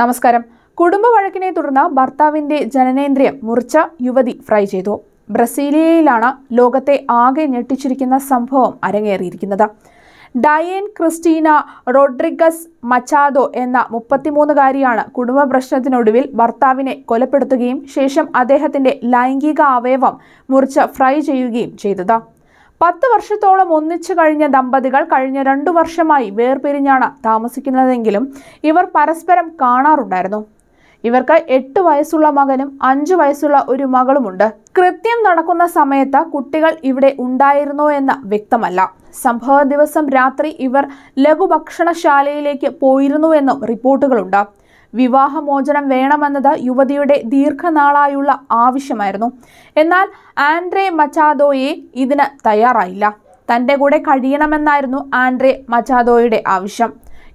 നമസ്കാരം കുടുംബ വഴക്കിനെ തുടർന്ന് ഭർത്താവിന്റെ ജനനേന്ദ്രിയം മുറിച്ച യുവതി ഫ്രൈ ചെയ്തു ബ്രസീലിയയിലാണ് ലോകത്തെ ആകെ ഞെട്ടിച്ചിരിക്കുന്ന സംഭവം അരങ്ങേറിയിരിക്കുന്നത് ഡയൻ ക്രിസ്റ്റീന റോഡ്രിഗസ് മച്ചാദോ എന്ന മുപ്പത്തിമൂന്നുകാരിയാണ് കുടുംബ പ്രശ്നത്തിനൊടുവിൽ ഭർത്താവിനെ കൊലപ്പെടുത്തുകയും ശേഷം അദ്ദേഹത്തിന്റെ ലൈംഗിക അവയവം മുറിച്ച് ഫ്രൈ ചെയ്യുകയും ചെയ്തത് പത്ത് വർഷത്തോളം ഒന്നിച്ചു കഴിഞ്ഞ ദമ്പതികൾ കഴിഞ്ഞ രണ്ടു വർഷമായി വേർപിരിഞ്ഞാണ് താമസിക്കുന്നതെങ്കിലും ഇവർ പരസ്പരം കാണാറുണ്ടായിരുന്നു ഇവർക്ക് എട്ട് വയസ്സുള്ള മകനും അഞ്ചു വയസ്സുള്ള ഒരു മകളുമുണ്ട് കൃത്യം നടക്കുന്ന സമയത്ത് കുട്ടികൾ ഇവിടെ ഉണ്ടായിരുന്നോ എന്ന് വ്യക്തമല്ല സംഭവ ദിവസം രാത്രി ഇവർ ലഘുഭക്ഷണശാലയിലേക്ക് പോയിരുന്നുവെന്നും റിപ്പോർട്ടുകളുണ്ട് വിവാഹമോചനം വേണമെന്നത് യുവതിയുടെ ദീർഘനാളായുള്ള ആവശ്യമായിരുന്നു എന്നാൽ ആൻഡ്രേ മച്ചാദോയെ ഇതിന് തയ്യാറായില്ല തൻ്റെ കൂടെ കഴിയണമെന്നായിരുന്നു ആൻഡ്രേ മച്ചാദോയുടെ ആവശ്യം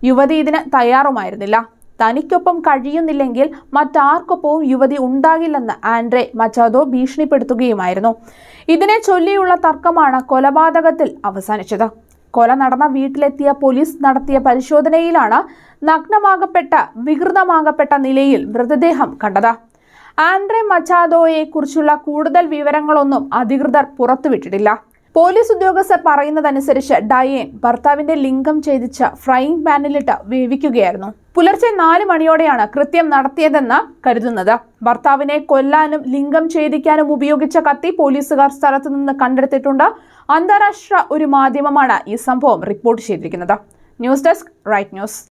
യുവതി ഇതിന് തയ്യാറുമായിരുന്നില്ല തനിക്കൊപ്പം കഴിയുന്നില്ലെങ്കിൽ മറ്റാർക്കൊപ്പവും യുവതി ഉണ്ടാകില്ലെന്ന് ആൻഡ്രേ മച്ചാദോ ഭീഷണിപ്പെടുത്തുകയുമായിരുന്നു ഇതിനെ ചൊല്ലിയുള്ള തർക്കമാണ് കൊലപാതകത്തിൽ അവസാനിച്ചത് കൊല നടന്ന വീട്ടിലെത്തിയ പോലീസ് നടത്തിയ പരിശോധനയിലാണ് നഗ്നമാകപ്പെട്ട വികൃതമാകപ്പെട്ട നിലയിൽ മൃതദേഹം കണ്ടത് ആൻഡ്രെ മച്ചാദോയെ കുറിച്ചുള്ള കൂടുതൽ വിവരങ്ങളൊന്നും അധികൃതർ പുറത്തുവിട്ടിട്ടില്ല പോലീസ് ഉദ്യോഗസ്ഥർ പറയുന്നതനുസരിച്ച് ഡയേൻ ഭർത്താവിന്റെ ലിംഗം ഛേദിച്ച ഫ്രൈയിങ് പാനിലിട്ട് വേവിക്കുകയായിരുന്നു പുലർച്ചെ നാല് മണിയോടെയാണ് കൃത്യം നടത്തിയതെന്ന് കരുതുന്നത് ഭർത്താവിനെ കൊല്ലാനും ലിംഗം ഛേദിക്കാനും ഉപയോഗിച്ച കത്തി പോലീസുകാർ സ്ഥലത്തു നിന്ന് കണ്ടെടുത്തിട്ടുണ്ട് അന്താരാഷ്ട്ര ഒരു മാധ്യമമാണ് ഈ സംഭവം റിപ്പോർട്ട് ചെയ്തിരിക്കുന്നത് ന്യൂസ് ഡെസ്ക് റൈറ്റ് ന്യൂസ്